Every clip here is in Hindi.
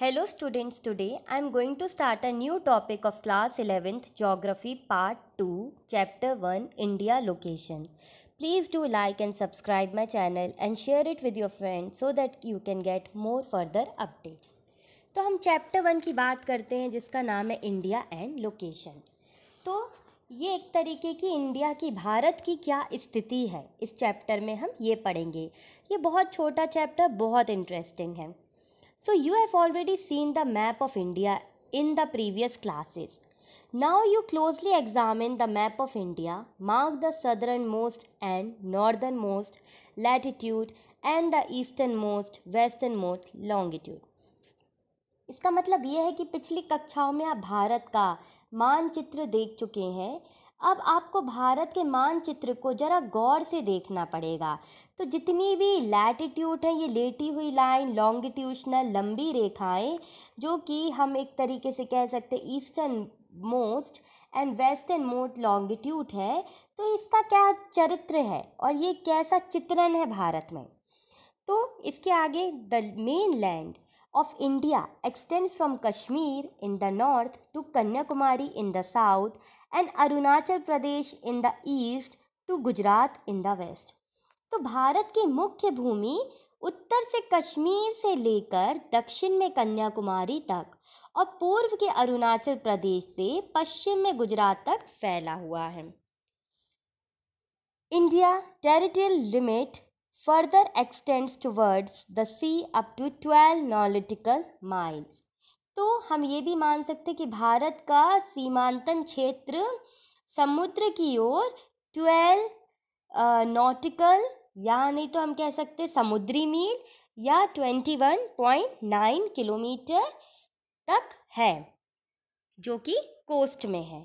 Hello students today I am going to start a new topic of class 11th geography part 2 chapter 1 India location. Please do like and subscribe my channel and share it with your friends so that you can get more further updates. तो हम चैप्टर वन की बात करते हैं जिसका नाम है इंडिया एंड लोकेशन तो ये एक तरीके की इंडिया की भारत की क्या स्थिति है इस चैप्टर में हम ये पढ़ेंगे ये बहुत छोटा चैप्टर बहुत इंटरेस्टिंग है So you have already seen the map of India in the previous classes. Now you closely examine the map of India, mark the southernmost and northernmost latitude and the easternmost, westernmost longitude. इसका मतलब ये है कि पिछली कक्षाओं में आप भारत का मानचित्र देख चुके हैं अब आपको भारत के मानचित्र को ज़रा गौर से देखना पड़ेगा तो जितनी भी लैटिट्यूड है ये लेटी हुई लाइन लॉन्गिट्यूशनल लंबी रेखाएं जो कि हम एक तरीके से कह सकते हैं eastern most and western most longitude है तो इसका क्या चरित्र है और ये कैसा चित्रण है भारत में तो इसके आगे the main land of India extends from Kashmir in the north to Kanyakumari in the south and Arunachal Pradesh in the east to Gujarat in the west तो भारत की मुख्य भूमि उत्तर से कश्मीर से लेकर दक्षिण में कन्याकुमारी तक और पूर्व के अरुणाचल प्रदेश से पश्चिम में गुजरात तक फैला हुआ है India territorial limit further extends towards the sea up to 12 nautical miles. तो हम ये भी मान सकते हैं कि भारत का सीमांतन क्षेत्र समुद्र की ओर 12 नॉटिकल या नहीं तो हम कह सकते समुद्री मील या 21.9 किलोमीटर तक है जो कि कोस्ट में है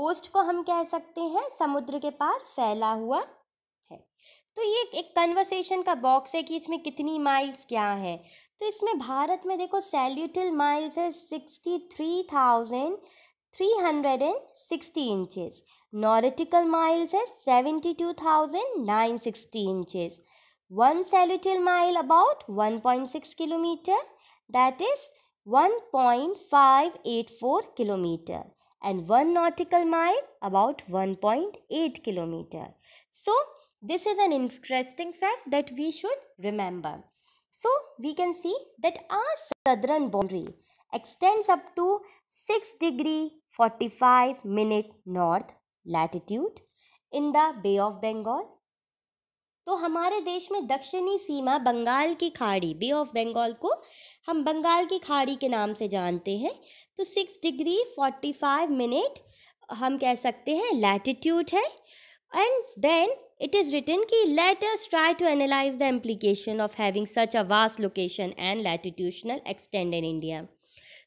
कोस्ट को हम कह सकते हैं समुद्र के पास फैला हुआ है तो ये एक कन्वर्सेशन का बॉक्स है कि इसमें कितनी माइल्स क्या है तो इसमें भारत में देखो सैल्यूटल माइल्स है sixty three thousand three hundred and sixty inches nautical miles है seventy two thousand nine sixty inches one statute mile about one point six kilometre that is one point five eight four kilometre and one nautical mile about one point eight kilometre so This is an interesting fact that we should remember. So we can see that our southern boundary extends up to 6 degree 45 minute north latitude in the Bay of Bengal. तो हमारे देश में दक्षिणी सीमा बंगाल की खाड़ी बे ऑफ बंगाल को हम बंगाल की खाड़ी के नाम से जानते हैं तो six degree forty five minute हम कह सकते हैं लैटिट्यूड है and then It is written ki let us try to analyze the implication of having such a vast location and latitudinal extent in India.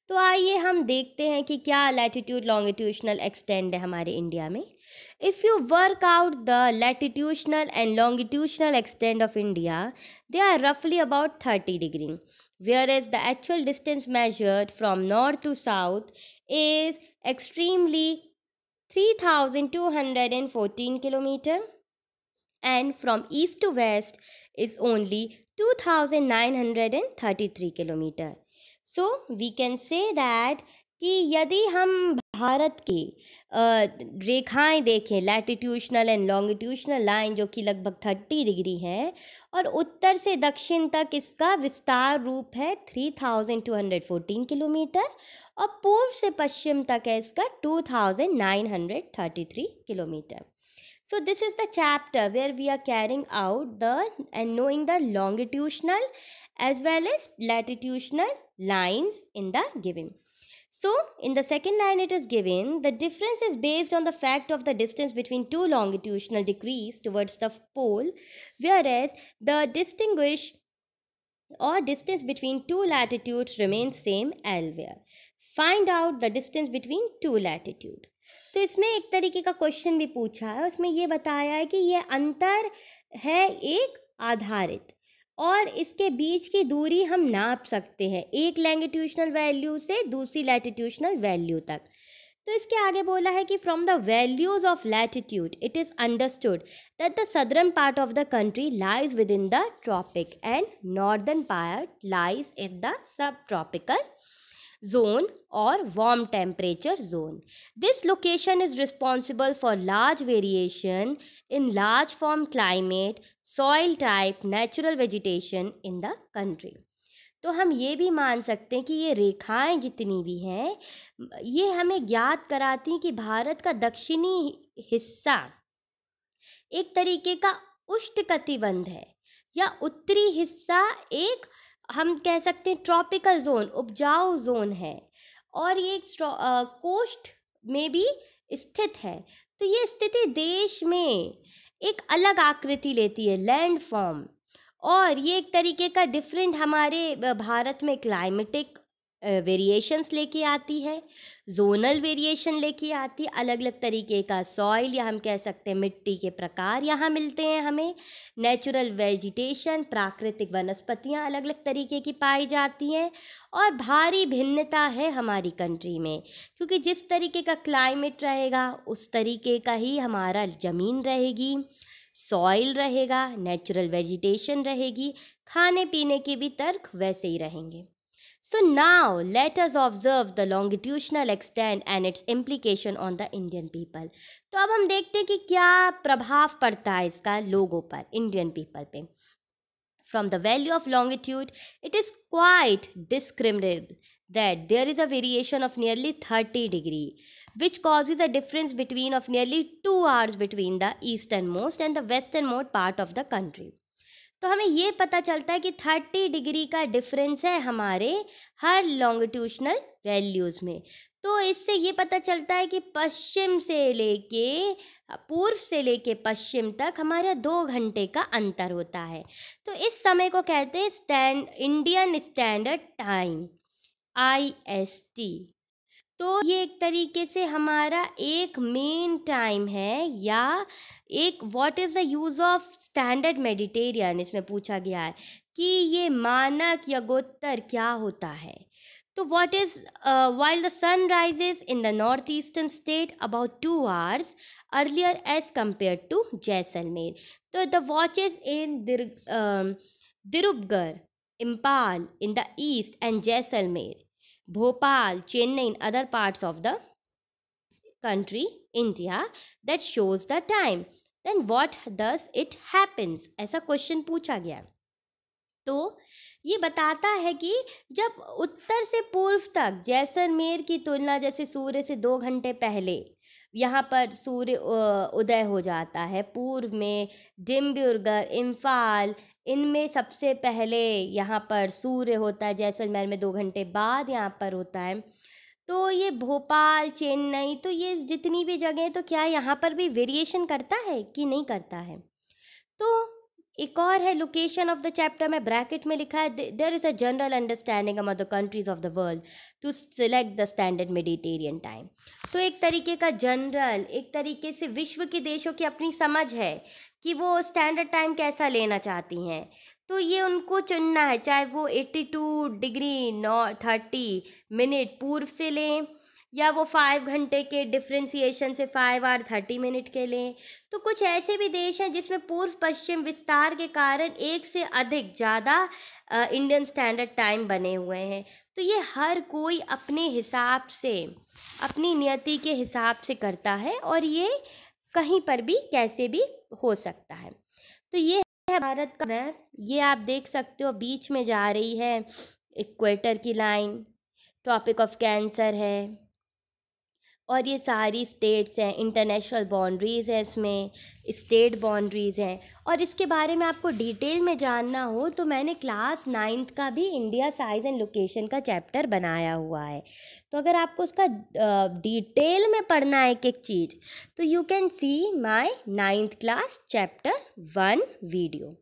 तो आइए हम देखते हैं कि क्या लैटिट्यूड लॉन्गिट्यूशनल एक्सटेंड है हमारे इंडिया में if you work out the latitudinal and longitudinal extend of India they are रफली about thirty degree where is the actual distance measured from north to south is extremely three thousand two hundred and fourteen kilometre and from east to west is only 2933 kilometre so we can say that कि यदि हम भारत के रेखाएं देखें लैटिट्यूशनल एंड लॉन्गिट्यूशनल लाइन जो कि लगभग थर्टी डिग्री है और उत्तर से दक्षिण तक इसका विस्तार रूप है three thousand two hundred fourteen kilometre और पूर्व से पश्चिम तक है इसका two thousand nine hundred thirty three kilometre So this is the chapter where we are carrying out the and knowing the longitudinal as well as latitudinal lines in the given. So in the second line it is given the difference is based on the fact of the distance between two longitudinal degrees towards the pole whereas the distinguish or distance between two latitudes remains same elsewhere. Find out the distance between two latitude. तो इसमें एक तरीके का क्वेश्चन भी पूछा है उसमें ये बताया है कि ये अंतर है एक आधारित और इसके बीच की दूरी हम नाप सकते हैं एक लैंगिट्यूशनल वैल्यू से दूसरी लैटिट्यूशनल वैल्यू तक तो इसके आगे बोला है कि from the values of latitude it is understood that the southern part of the country lies within the tropic and northern part lies in the subtropical zone or warm temperature zone. This location is responsible for large variation in large form climate, soil type, natural vegetation in the country. तो हम ये भी मान सकते हैं कि ये रेखाएं जितनी भी हैं ये हमें ज्ञात कराती हैं कि भारत का दक्षिणी हिस्सा एक तरीके का उष्ण कटिबंध है या उत्तरी हिस्सा एक हम कह सकते हैं ट्रॉपिकल जोन उपजाऊ जोन है और ये एक कोस्ट में भी स्थित है तो ये स्थिति देश में एक अलग आकृति लेती है लैंड फॉर्म और ये एक तरीके का डिफरेंट हमारे भारत में क्लाइमेटिक वेरिएशंस लेके आती है जोनल वेरिएशन लेके आती है अलग अलग तरीके का सॉइल या हम कह सकते हैं मिट्टी के प्रकार यहाँ मिलते हैं हमें नेचुरल वेजिटेशन प्राकृतिक वनस्पतियाँ अलग अलग तरीके की पाई जाती हैं और भारी भिन्नता है हमारी कंट्री में क्योंकि जिस तरीके का क्लाइमेट रहेगा उस तरीके का ही हमारा ज़मीन रहेगी सॉइल रहेगा नेचुरल वेजिटेशन रहेगी खाने पीने के भी तर्क वैसे ही रहेंगे So now let us observe the longitudinal extent and its implication on the Indian people. तो अब हम देखते हैं कि क्या प्रभाव पड़ता है इसका लोगों पर Indian people पे from the value of longitude, it is quite discriminable that there is a variation of nearly 30 degree, which causes a difference between of nearly 2 hours between the easternmost and the westernmost part of the country. तो हमें ये पता चलता है कि थर्टी डिग्री का डिफरेंस है हमारे हर लॉन्गिट्यूशनल वैल्यूज़ में तो इससे ये पता चलता है कि पश्चिम से लेके पूर्व से लेके पश्चिम तक हमारा दो घंटे का अंतर होता है तो इस समय को कहते हैं stand Indian standard time I S T तो ये एक तरीके से हमारा एक मेन टाइम है या एक what is the use of standard meridian इसमें पूछा गया है कि ये मानक यगोत्तर क्या होता है तो what is while the sun rises in the north eastern state about two hours earlier as compare to Jaisalmer तो द वॉचेज इन दिर Dibrugarh Imphal in the east and Jaisalmer Bhopal Chennai in other parts of the country India that shows the time then what does it happens ऐसा क्वेश्चन पूछा गया तो ये बताता है कि जब उत्तर से पूर्व तक जैसलमेर की तुलना जैसे सूर्य से दो घंटे पहले यहाँ पर सूर्य उदय हो जाता है पूर्व में डिम्ब्यूर्गर इम्फाल इनमें सबसे पहले यहाँ पर सूर्य होता है जैसलमेर में दो घंटे बाद यहाँ पर होता है तो ये भोपाल चेन्नई तो ये जितनी भी जगह तो क्या यहाँ पर भी वेरिएशन करता है कि नहीं करता है तो एक और है लोकेशन ऑफ द चैप्टर में ब्रैकेट में लिखा है there is a general understanding among the countries of the world to select the standard meridian time तो एक तरीके का जनरल एक तरीके से विश्व के देशों की अपनी समझ है कि वो स्टैंडर्ड टाइम कैसा लेना चाहती हैं तो ये उनको चुनना है चाहे वो एट्टी टू डिग्री नौ थर्टी मिनट पूर्व से लें या वो फाइव घंटे के डिफ्रेंसीशन से फाइव आर थर्टी मिनट के लें तो कुछ ऐसे भी देश हैं जिसमें पूर्व पश्चिम विस्तार के कारण एक से अधिक ज़्यादा इंडियन स्टैंडर्ड टाइम बने हुए हैं तो ये हर कोई अपने हिसाब से अपनी नियति के हिसाब से करता है और ये कहीं पर भी कैसे भी हो सकता है तो ये है भारत का मैप ये आप देख सकते हो बीच में जा रही है इक्वेटर की लाइन टॉपिक ऑफ कैंसर है और ये सारी स्टेट्स हैं इंटरनेशनल बाउंड्रीज़ हैं इसमें स्टेट बाउंड्रीज़ हैं और इसके बारे में आपको डिटेल में जानना हो तो मैंने क्लास नाइन्थ का भी इंडिया साइज़ एंड लोकेशन का चैप्टर बनाया हुआ है तो अगर आपको उसका डिटेल में पढ़ना है एक एक चीज़ तो you can see my ninth class chapter one video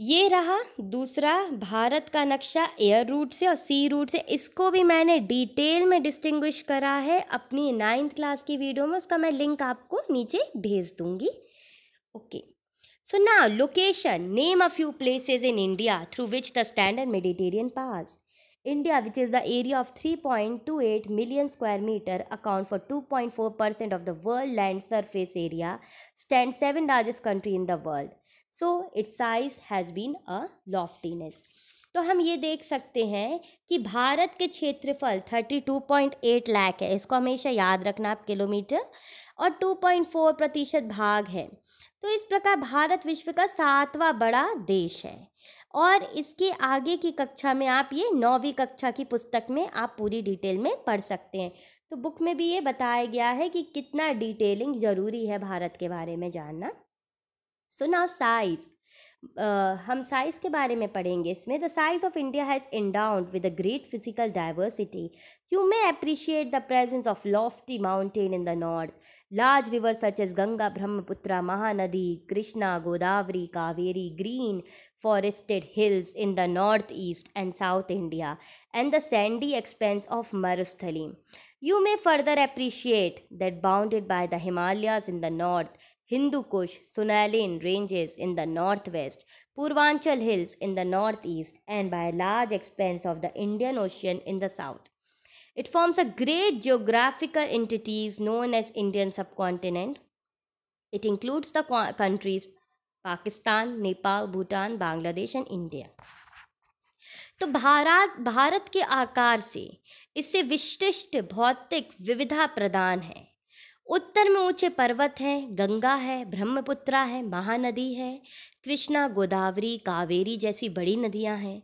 ये रहा दूसरा भारत का नक्शा एयर रूट से और सी रूट से इसको भी मैंने डिटेल में डिस्टिंग्विश करा है अपनी नाइन्थ क्लास की वीडियो में उसका मैं लिंक आपको नीचे भेज दूंगी okay so now location name a few places in India through which the standard meridian pass India, which is the area of 3.28 million square meter, account for 2.4% of the world land surface area, stands seventh largest country in the world. So its size has been a loftiness. तो हम ये देख सकते हैं कि भारत के क्षेत्रफल 32.8 लाख है इसको हमेशा याद रखना आप किलोमीटर और 2.4 प्रतिशत भाग है तो इस प्रकार भारत विश्व का सातवां बड़ा देश है और इसके आगे की कक्षा में आप ये नौवीं कक्षा की पुस्तक में आप पूरी डिटेल में पढ़ सकते हैं तो बुक में भी ये बताया गया है कि कितना डिटेलिंग ज़रूरी है भारत के बारे में जानना सो नाउ साइज़ हम साइज़ के बारे में पढ़ेंगे इसमें the size of India has endowed with a great physical diversity you may appreciate the presence of lofty mountain in the north large river such as Ganga Brahmaputra Mahanadi Krishna Godavari Kaveri green forested hills in the northeast and south India and the sandy expanse of Marusthali. You may further appreciate that bounded by the Himalayas in the north, Hindu Kush, Sunalin ranges in the northwest, Purvanchal hills in the northeast, and by a large expanse of the Indian Ocean in the south. It forms a great geographical entity known as Indian subcontinent. It includes the countries Pakistan Nepal Bhutan Bangladesh and India तो भारत भारत के आकार से इससे विशिष्ट भौतिक विविधा प्रदान है उत्तर में ऊंचे पर्वत हैं गंगा है ब्रह्मपुत्रा है महानदी है कृष्णा गोदावरी कावेरी जैसी बड़ी नदियां हैं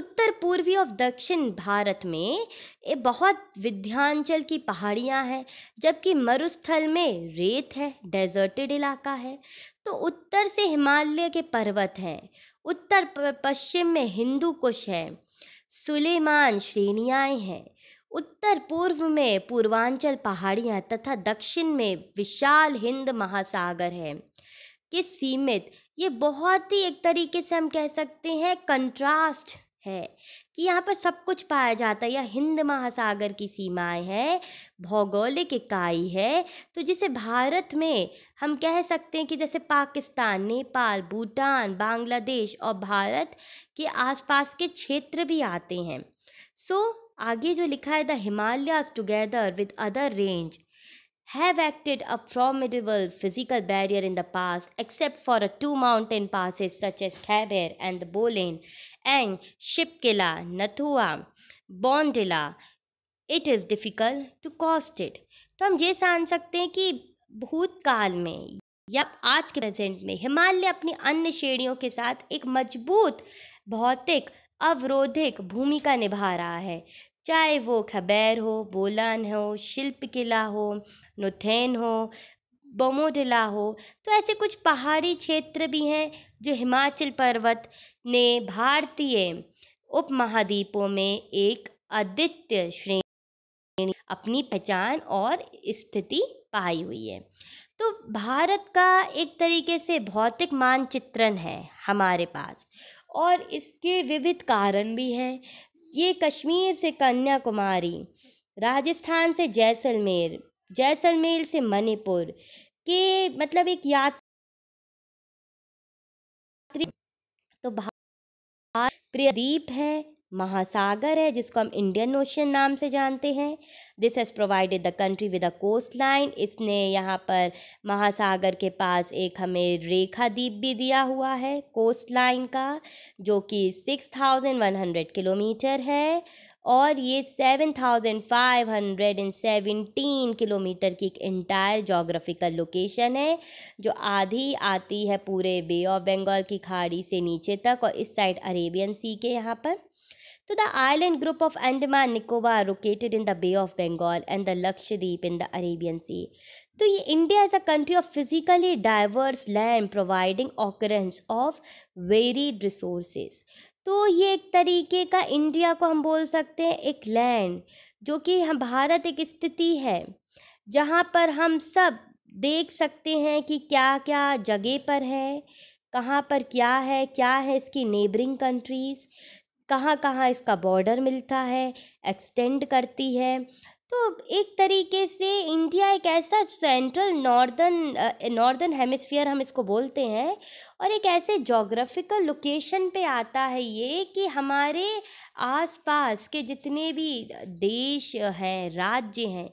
उत्तर पूर्वी और दक्षिण भारत में ये बहुत विध्यांचल की पहाड़ियां हैं जबकि मरुस्थल में रेत है डेजर्टेड इलाका है तो उत्तर से हिमालय के पर्वत हैं उत्तर पश्चिम में हिंदू कुश है सुलेमान श्रेणियाएँ हैं उत्तर पूर्व में पूर्वांचल पहाड़ियाँ तथा दक्षिण में विशाल हिंद महासागर है कि सीमित ये बहुत ही एक तरीके से हम कह सकते हैं कंट्रास्ट है कि यहाँ पर सब कुछ पाया जाता है यह हिंद महासागर की सीमाएं हैं भौगोलिक इकाई है तो जिसे भारत में हम कह सकते हैं कि जैसे पाकिस्तान नेपाल भूटान बांग्लादेश और भारत के आसपास के क्षेत्र भी आते हैं सो so, आगे जो लिखा है the Himalaya together with other range have acted a formidable physical barrier in the past except for a two mountain passes such as Khyber and the Bolan and Shipki La Nathu La Bomdila it is difficult to कॉस्ट इट तो हम ये जान सकते हैं कि भूतकाल में या आज के प्रेजेंट में हिमालय अपनी अन्य श्रेणियों के साथ एक मजबूत भौतिक अवरोधिक भूमिका निभा रहा है चाहे वो खबैर हो बोलान हो शिल्प किला हो नुथेन हो बमोडिला हो तो ऐसे कुछ पहाड़ी क्षेत्र भी हैं जो हिमाचल पर्वत ने भारतीय उपमहाद्वीपों में एक अद्वितीय श्रेणी अपनी पहचान और स्थिति पाई हुई है तो भारत का एक तरीके से भौतिक मानचित्रण है हमारे पास और इसके विविध कारण भी हैं ये कश्मीर से कन्याकुमारी राजस्थान से जैसलमेर जैसलमेर से मणिपुर के मतलब एक यात्री तो भारत प्रदीप है महासागर है जिसको हम इंडियन ओशियन नाम से जानते हैं this has provided the country with a coastline इसने यहाँ पर महासागर के पास एक हमें रेखा द्वीप भी दिया हुआ है कोस्ट लाइन का जो कि six thousand one hundred kilometre है और ये seven thousand five hundred and seventeen kilometre की एक इंटायर जोग्राफिकल लोकेशन है जो आधी आती है पूरे बे ऑफ बंगाल की खाड़ी से नीचे तक और इस साइड अरेबियन सी के यहाँ पर to the island group of Andaman Nicobar located in the Bay of Bengal and the Lakshadweep in the Arabian Sea. तो ये India as a country of physically diverse land providing occurrence of very resources तो ये एक तरीके का इंडिया को हम बोल सकते हैं एक लैंड जो कि हम भारत एक स्थिति है जहाँ पर हम सब देख सकते हैं कि क्या क्या जगह पर है कहाँ पर क्या है क्या है इसकी नेबरिंग कंट्रीज़ कहाँ कहाँ इसका बॉर्डर मिलता है एक्सटेंड करती है तो एक तरीके से इंडिया एक ऐसा सेंट्रल नॉर्दर्न नॉर्दर्न हेमिस्फीयर हम इसको बोलते हैं और एक ऐसे जोग्राफिकल लोकेशन पे आता है ये कि हमारे आसपास के जितने भी देश हैं राज्य हैं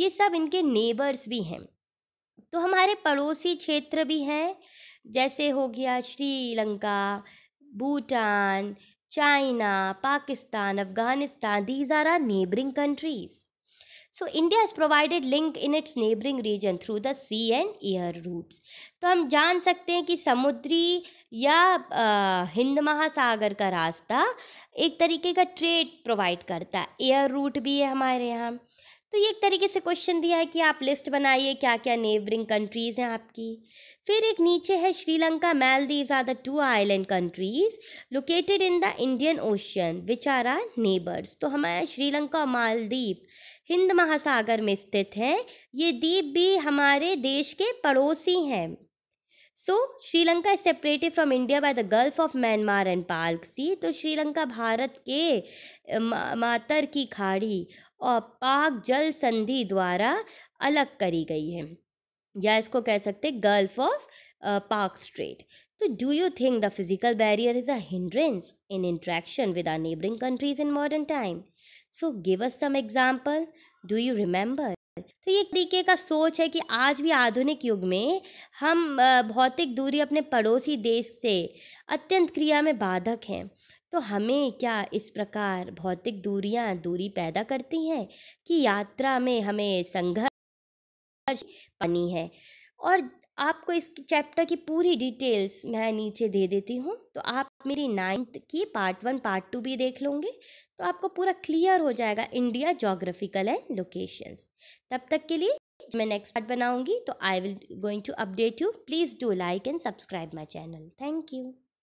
ये सब इनके नेबर्स भी हैं तो हमारे पड़ोसी क्षेत्र भी हैं जैसे हो गया Sri Lanka Bhutan China, Pakistan, Afghanistan, these are our neighboring countries. so india has provided link in its neighboring region through the sea and air routes तो हम जान सकते हैं कि समुद्री या आ, हिंद महासागर का रास्ता एक तरीके का ट्रेड प्रोवाइड करता है एयर रूट भी है हमारे यहाँ तो ये एक तरीके से क्वेश्चन दिया है कि आप लिस्ट बनाइए क्या क्या नेबरिंग कंट्रीज़ हैं आपकी फिर एक नीचे है Sri Lanka Maldives are the two island countries located in the Indian Ocean which are our neighbours तो हमारा श्रीलंका और मालदीव हिंद महासागर में स्थित हैं ये द्वीप भी हमारे देश के पड़ोसी हैं so Sri Lanka is separated from India by the gulf of Myanmar and Palk sea तो श्रीलंका भारत के मातर की खाड़ी और पाक जल संधि द्वारा अलग करी गई है या इसको कह सकते हैं गल्फ ऑफ पाक स्ट्रेट तो do you think the physical barrier is a hindrance in interaction with our neighbouring countries in modern time so give us some example do you remember तो ये तरीके का सोच है कि आज भी आधुनिक युग में हम भौतिक दूरी अपने पड़ोसी देश से अत्यंत क्रिया में बाधक हैं तो हमें क्या इस प्रकार भौतिक दूरियां दूरी पैदा करती हैं कि यात्रा में हमें संघर्ष पानी है और आपको इस चैप्टर की पूरी डिटेल्स मैं नीचे दे देती हूँ तो आप मेरी नाइन्थ की पार्ट वन पार्ट टू भी देख लोगे तो आपको पूरा क्लियर हो जाएगा इंडिया जोग्राफिकल एंड लोकेशंस तब तक के लिए मैं नेक्स्ट पार्ट बनाऊंगी तो I will going to update you please do like and subscribe my channel thank you